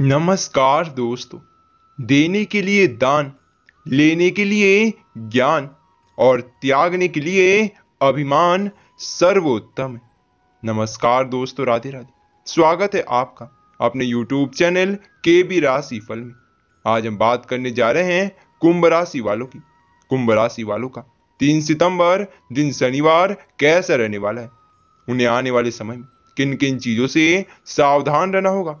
नमस्कार दोस्तों देने के लिए दान लेने के लिए ज्ञान और त्यागने के लिए अभिमान सर्वोत्तम है नमस्कार दोस्तों राधे राधे स्वागत है आपका अपने YouTube चैनल के बी राशि फल में आज हम बात करने जा रहे हैं कुंभ राशि वालों की कुंभ राशि वालों का तीन सितंबर दिन शनिवार कैसा रहने वाला है उन्हें आने वाले समय में किन किन चीजों से सावधान रहना होगा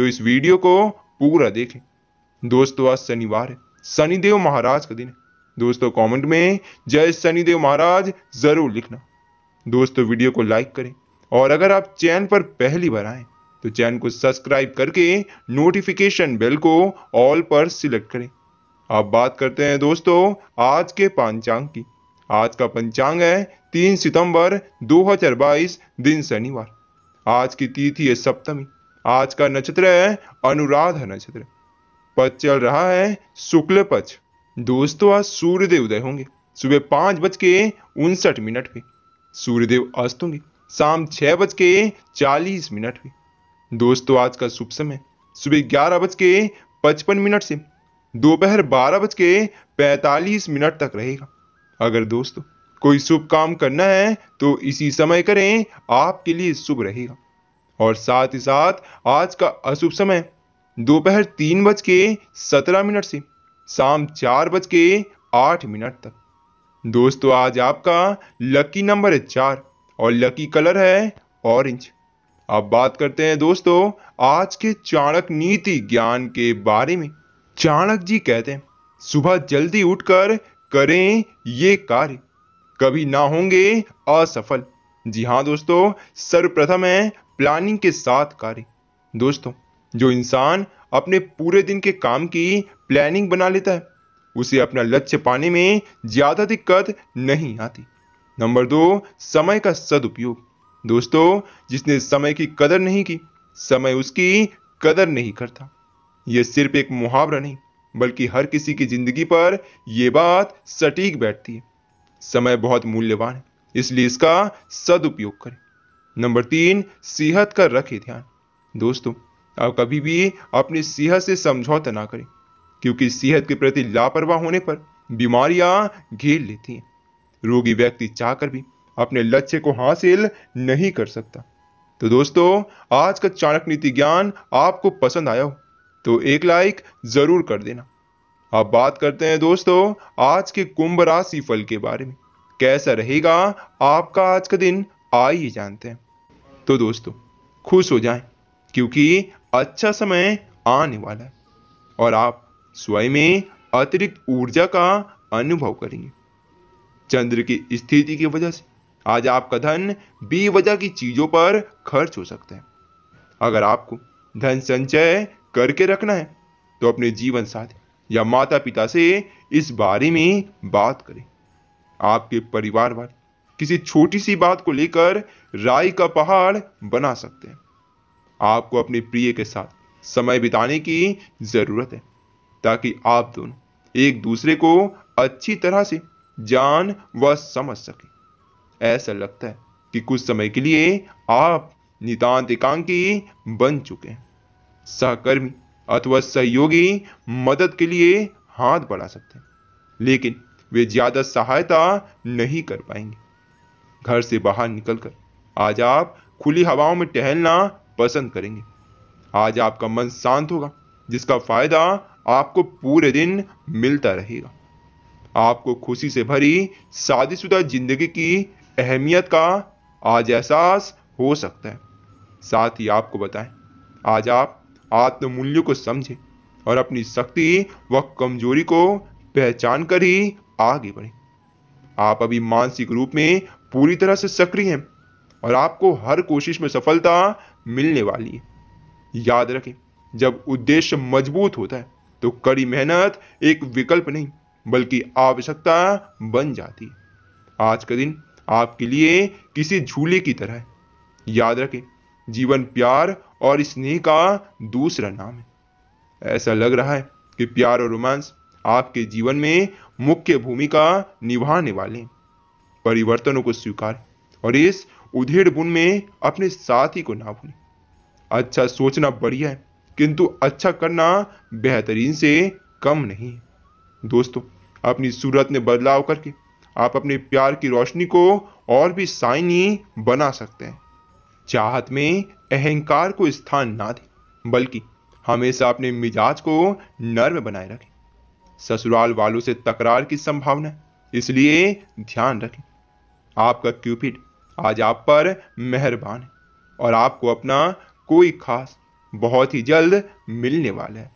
तो इस वीडियो को पूरा देखें दोस्तों आज शनिवार है शनिदेव महाराज का दिन है दोस्तों कमेंट में जय शनिदेव महाराज जरूर लिखना दोस्तों वीडियो को लाइक करें और अगर आप चैनल पर पहली बार आए तो चैनल को सब्सक्राइब करके नोटिफिकेशन बेल को ऑल पर सिलेक्ट करें आप बात करते हैं दोस्तों आज के पंचांग की आज का पंचांग है तीन सितंबर 2022 दिन शनिवार आज की तिथि है सप्तमी आज का नक्षत्र है अनुराधा नक्षत्र पद चल रहा है शुक्ल पक्ष दोस्तों आज सूर्यदेव उदय होंगे सुबह पांच बज के उनसठ मिनट पे सूर्यदेव अस्त होंगे शाम छह बज के चालीस मिनट पे दोस्तों आज का शुभ समय सुबह ग्यारह बज के पचपन मिनट से दोपहर बारह बज के पैतालीस मिनट तक रहेगा अगर दोस्तों कोई शुभ काम करना है तो इसी समय करें आपके लिए शुभ रहेगा और साथ ही साथ आज का अशुभ समय दोपहर तीन बज के सत्रह मिनट से शाम चार बज के आठ मिनट तक दोस्तों आज आपका लकी नंबर है चार और लकी कलर है ऑरेंज अब बात करते हैं दोस्तों आज के चाणक नीति ज्ञान के बारे में चाणक जी कहते हैं सुबह जल्दी उठकर करें ये कार्य कभी ना होंगे असफल जी हाँ दोस्तों सर्वप्रथम है प्लानिंग के साथ कार्य दोस्तों जो इंसान अपने पूरे दिन के काम की प्लानिंग बना लेता है उसे अपना लक्ष्य पाने में ज़्यादा दिक्कत नहीं आती नंबर दो समय का सदुपयोग दोस्तों जिसने समय की कदर नहीं की समय उसकी कदर नहीं करता यह सिर्फ एक मुहावरा नहीं बल्कि हर किसी की जिंदगी पर यह बात सटीक बैठती है समय बहुत मूल्यवान है इसलिए इसका सदुपयोग करें नंबर तीन सेहत का रखें ध्यान दोस्तों आप कभी भी अपनी सेहत से समझौता ना करें क्योंकि सेहत के प्रति लापरवाह होने पर बीमारियां घेर लेती हैं रोगी व्यक्ति चाहकर भी अपने लक्ष्य को हासिल नहीं कर सकता तो दोस्तों आज का चाणक नीति ज्ञान आपको पसंद आया हो तो एक लाइक जरूर कर देना अब बात करते हैं दोस्तों आज के कुंभ राशि फल के बारे में कैसा रहेगा आपका आज का दिन आइए जानते हैं तो दोस्तों खुश हो जाएं क्योंकि अच्छा समय आने वाला है और आप स्वयं में अतिरिक्त ऊर्जा का अनुभव करेंगे चंद्र की स्थिति की वजह से आज आपका धन बेवजह की चीजों पर खर्च हो सकता है अगर आपको धन संचय करके रखना है तो अपने जीवन साथी या माता पिता से इस बारे में बात करें आपके परिवार वाले किसी छोटी सी बात को लेकर राय का पहाड़ बना सकते हैं आपको अपने प्रिय के साथ समय बिताने की जरूरत है ताकि आप दोनों एक दूसरे को अच्छी तरह से जान व समझ सके ऐसा लगता है कि कुछ समय के लिए आप नितांत एकांकी बन चुके हैं सहकर्मी अथवा सहयोगी मदद के लिए हाथ बढ़ा सकते हैं लेकिन वे ज्यादा सहायता नहीं कर पाएंगे घर से बाहर निकलकर आज आप खुली हवाओं में टहलना पसंद करेंगे आज आपका मन शांत होगा जिसका फायदा आपको पूरे दिन मिलता रहेगा आपको खुशी से भरी शादीशुदा जिंदगी की अहमियत का आज एहसास हो सकता है साथ ही आपको बताएं आज आप आत्ममूल्य को समझें और अपनी शक्ति व कमजोरी को पहचान कर ही आगे बढ़ें आप अभी मानसिक रूप में पूरी तरह से सक्रिय हैं और आपको हर कोशिश में सफलता मिलने वाली है याद रखें जब उद्देश्य मजबूत होता है तो कड़ी मेहनत एक विकल्प नहीं बल्कि आवश्यकता बन जाती है आज का दिन आपके लिए किसी झूले की तरह है याद रखें जीवन प्यार और स्नेह का दूसरा नाम है ऐसा लग रहा है कि प्यार और रोमांस आपके जीवन में मुख्य भूमिका निभाने वाले हैं परिवर्तनों को स्वीकार और इस उधेड़ बुन में अपने साथी को ना भूलें अच्छा सोचना बढ़िया है किंतु अच्छा करना बेहतरीन से कम नहीं है दोस्तों अपनी सूरत में बदलाव करके आप अपने प्यार की रोशनी को और भी साइनी बना सकते हैं चाहत में अहंकार को स्थान ना दें बल्कि हमेशा अपने मिजाज को नर्म बनाए रखें ससुराल वालों से तकरार की संभावना इसलिए ध्यान रखें आपका क्यूपिड आज आप पर मेहरबान है और आपको अपना कोई खास बहुत ही जल्द मिलने वाला है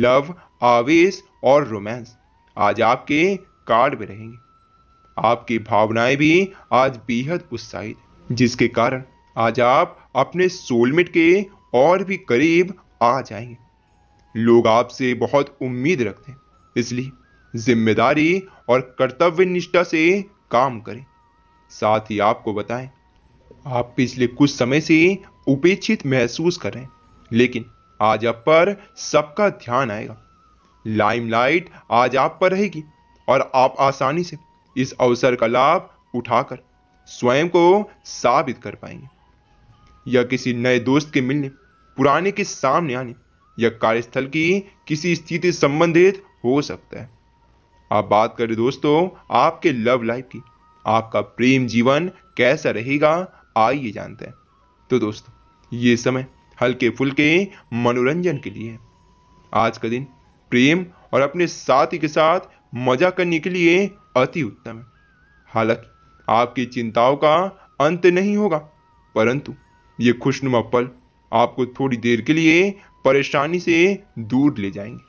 लव आवेश और रोमांस आज आपके कार्ड में रहेंगे आपकी भावनाएं भी आज बेहद उत्साहित जिसके कारण आज आप अपने सोलमेट के और भी करीब आ जाएंगे लोग आपसे बहुत उम्मीद रखते हैं इसलिए जिम्मेदारी और कर्तव्य निष्ठा से काम करें साथ ही आपको बताएं आप पिछले कुछ समय से उपेक्षित महसूस कर रहे हैं लेकिन आज आप पर सबका ध्यान आएगा लाइमलाइट आज आप पर रहेगी और आप आसानी से इस अवसर का लाभ उठाकर स्वयं को साबित कर पाएंगे या किसी नए दोस्त के मिलने पुराने के सामने आने या कार्यस्थल की किसी स्थिति संबंधित हो सकता है आप बात करें दोस्तों आपके लव लाइफ की आपका प्रेम जीवन कैसा रहेगा आइए जानते हैं तो दोस्तों ये समय हल्के फुल्के मनोरंजन के लिए आज का दिन प्रेम और अपने साथी के साथ मजा करने के लिए अति उत्तम है हालांकि आपकी चिंताओं का अंत नहीं होगा परंतु ये खुशनुमा पल आपको थोड़ी देर के लिए परेशानी से दूर ले जाएंगे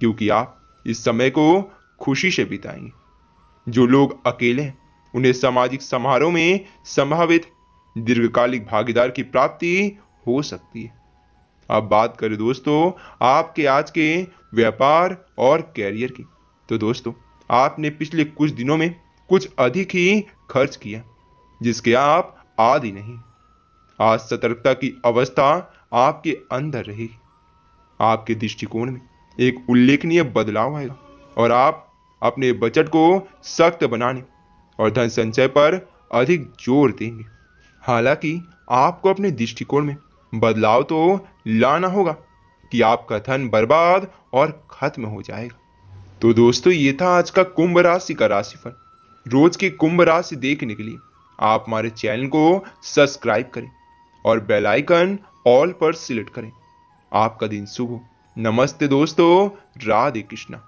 क्योंकि आप इस समय को खुशी से बिताएंगे जो लोग अकेले हैं उन्हें सामाजिक समारोह में संभावित दीर्घकालिक भागीदार की प्राप्ति हो सकती है अब बात करें दोस्तों आपके आज के व्यापार और कैरियर की तो दोस्तों आपने पिछले कुछ दिनों में कुछ अधिक ही खर्च किया जिसके आप आदि नहीं आज सतर्कता की अवस्था आपके अंदर रहेगी आपके दृष्टिकोण में एक उल्लेखनीय बदलाव आएगा और आप अपने बजट को सख्त बनाने और धन संचय पर अधिक जोर देंगे हालांकि आपको अपने दृष्टिकोण में बदलाव तो लाना होगा कि आपका धन बर्बाद और खत्म हो जाएगा तो दोस्तों ये था आज का कुंभ राशि का राशिफल रोज की कुंभ राशि देखने के लिए आप हमारे चैनल को सब्सक्राइब करें और बेल आइकन ऑल पर सिलेक्ट करें आपका दिन शुभ हो नमस्ते दोस्तों राधे कृष्णा